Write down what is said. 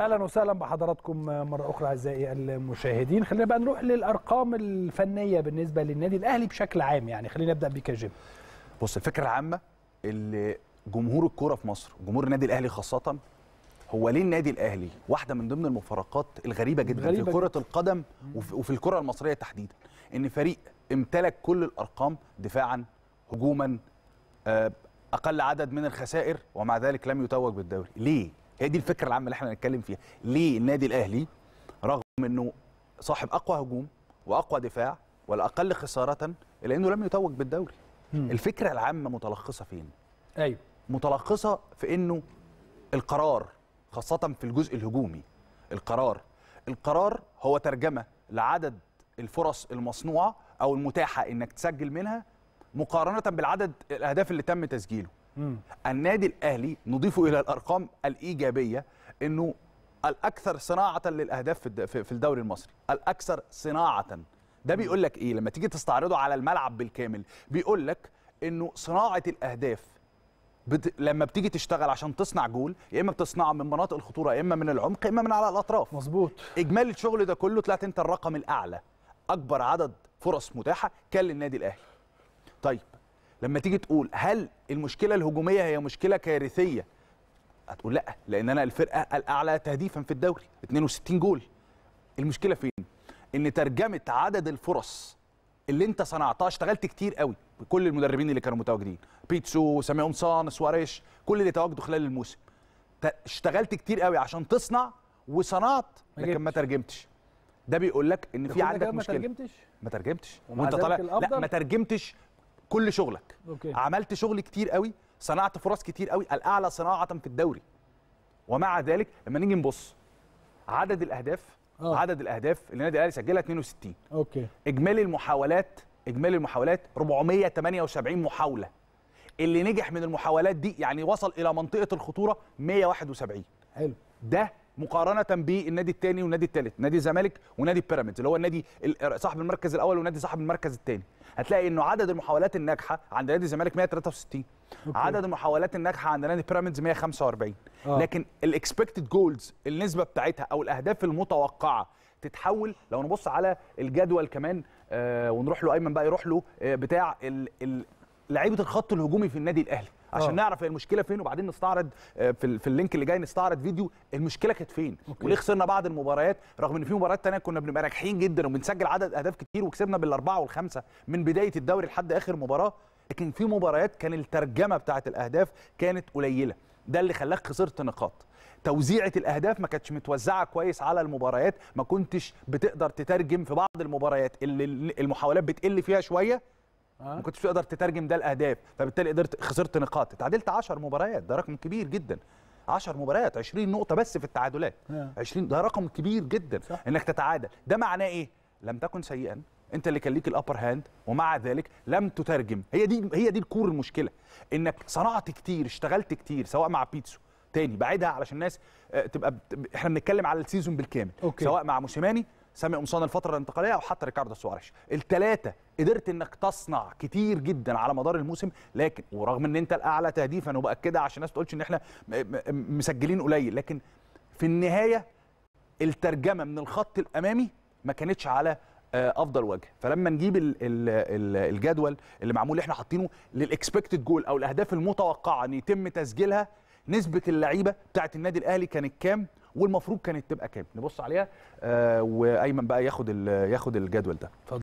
اهلا وسهلا بحضراتكم مره اخرى اعزائي المشاهدين خلينا بقى نروح للارقام الفنيه بالنسبه للنادي الاهلي بشكل عام يعني خلينا نبدا بك يا جيم بص الفكره العامه اللي جمهور الكوره في مصر جمهور النادي الاهلي خاصه هو ليه النادي الاهلي واحده من ضمن المفارقات الغريبه جدا غريبة في كره القدم وفي الكره المصريه تحديدا ان فريق امتلك كل الارقام دفاعا هجوما آه، اقل عدد من الخسائر ومع ذلك لم يتوج بالدوري ليه هي دي الفكره العامه اللي احنا هنتكلم فيها ليه النادي الاهلي رغم انه صاحب اقوى هجوم واقوى دفاع والاقل خساره الا انه لم يتوج بالدوري الفكره العامه متلخصه فين ايوه متلخصه في انه القرار خاصه في الجزء الهجومي القرار القرار هو ترجمه لعدد الفرص المصنوعه او المتاحه انك تسجل منها مقارنه بالعدد الاهداف اللي تم تسجيله مم. النادي الاهلي نضيفه الى الارقام الايجابيه انه الاكثر صناعه للاهداف في الدوري المصري الاكثر صناعه ده بيقول لك ايه لما تيجي تستعرضه على الملعب بالكامل بيقول لك انه صناعه الاهداف بت... لما بتيجي تشتغل عشان تصنع جول يا اما بتصنعه من مناطق الخطوره يا اما من العمق يا اما من على الاطراف مظبوط اجمالي الشغل ده كله طلعت انت الرقم الاعلى اكبر عدد فرص متاحه كان للنادي الاهلي طيب لما تيجي تقول هل المشكله الهجوميه هي مشكله كارثيه هتقول لا لان انا الفرقه الاعلى تهديفا في الدوري 62 جول المشكله فين ان ترجمه عدد الفرص اللي انت صنعتها اشتغلت كتير قوي بكل المدربين اللي كانوا متواجدين بيتسو سامي قمصان سواريش كل اللي تواجدوا خلال الموسم اشتغلت كتير قوي عشان تصنع وصنعت لكن ما ترجمتش ده بيقول لك ان في عندك مشكله ما ترجمتش ما ترجمتش وانت طالع لا ما ترجمتش كل شغلك أوكي. عملت شغل كتير قوي صنعت فرص كتير قوي الاعلى صناعه في الدوري ومع ذلك لما نيجي نبص عدد الاهداف أوه. عدد الاهداف اللي النادي الاهلي سجلها 62 اوكي اجمالي المحاولات اجمالي المحاولات 478 محاوله اللي نجح من المحاولات دي يعني وصل الى منطقه الخطوره 171 حلو ده مقارنه بالنادي الثاني والنادي الثالث نادي الزمالك ونادي بيراميدز اللي هو النادي صاحب المركز الاول ونادي صاحب المركز الثاني هتلاقي انه عدد المحاولات الناجحه عند نادي الزمالك 163 أوكي. عدد المحاولات الناجحه عند نادي بيراميدز 145 آه. لكن الاكسبكتد جولز النسبه بتاعتها او الاهداف المتوقعه تتحول لو نبص على الجدول كمان آه ونروح له ايمن بقى يروح له آه بتاع لعيبه الخط الهجومي في النادي الاهلي عشان أوه. نعرف المشكله فين وبعدين نستعرض آه، في, في اللينك اللي جاي نستعرض فيديو المشكله كانت فين أوكي. وليه خسرنا بعض المباريات رغم ان في مباريات ثانيه كنا بنبقى ناجحين جدا وبنسجل عدد اهداف كتير وكسبنا بالاربعه والخمسه من بدايه الدوري لحد اخر مباراه لكن في مباريات كان الترجمه بتاعه الاهداف كانت قليله ده اللي خلاك خسرت نقاط توزيعه الاهداف ما كانتش متوزعه كويس على المباريات ما كنتش بتقدر تترجم في بعض المباريات اللي المحاولات بتقل فيها شويه ما كنتش تقدر تترجم ده لاهداف فبالتالي قدرت خسرت نقاط اتعادلت 10 مباريات ده رقم كبير جدا 10 مباريات 20 نقطه بس في التعادلات 20 ده رقم كبير جدا صح. انك تتعادل ده معناه ايه لم تكن سيئا انت اللي كان ليك الابر هاند ومع ذلك لم تترجم هي دي هي دي الكور المشكله انك صنعت كتير اشتغلت كتير سواء مع بيتسو تاني بعيدها علشان الناس آه، تبقى احنا بنتكلم على السيزون بالكامل أوكي. سواء مع موسيماني سامي قمصان الفتره الانتقاليه او حتى ريكاردو سواريش الثلاثه قدرت انك تصنع كتير جدا على مدار الموسم لكن ورغم ان انت الاعلى تهديفا وباكدها عشان الناس تقولش ان احنا مسجلين قليل لكن في النهايه الترجمه من الخط الامامي ما كانتش على آه، افضل وجه فلما نجيب الجدول اللي معمول اللي احنا حاطينه للاكسبكتد جول او الاهداف المتوقعه ان يتم تسجيلها نسبه اللعيبه بتاعت النادي الاهلي كانت كام والمفروض كانت تبقى كام نبص عليها آه وايمن بقى ياخد ياخد الجدول ده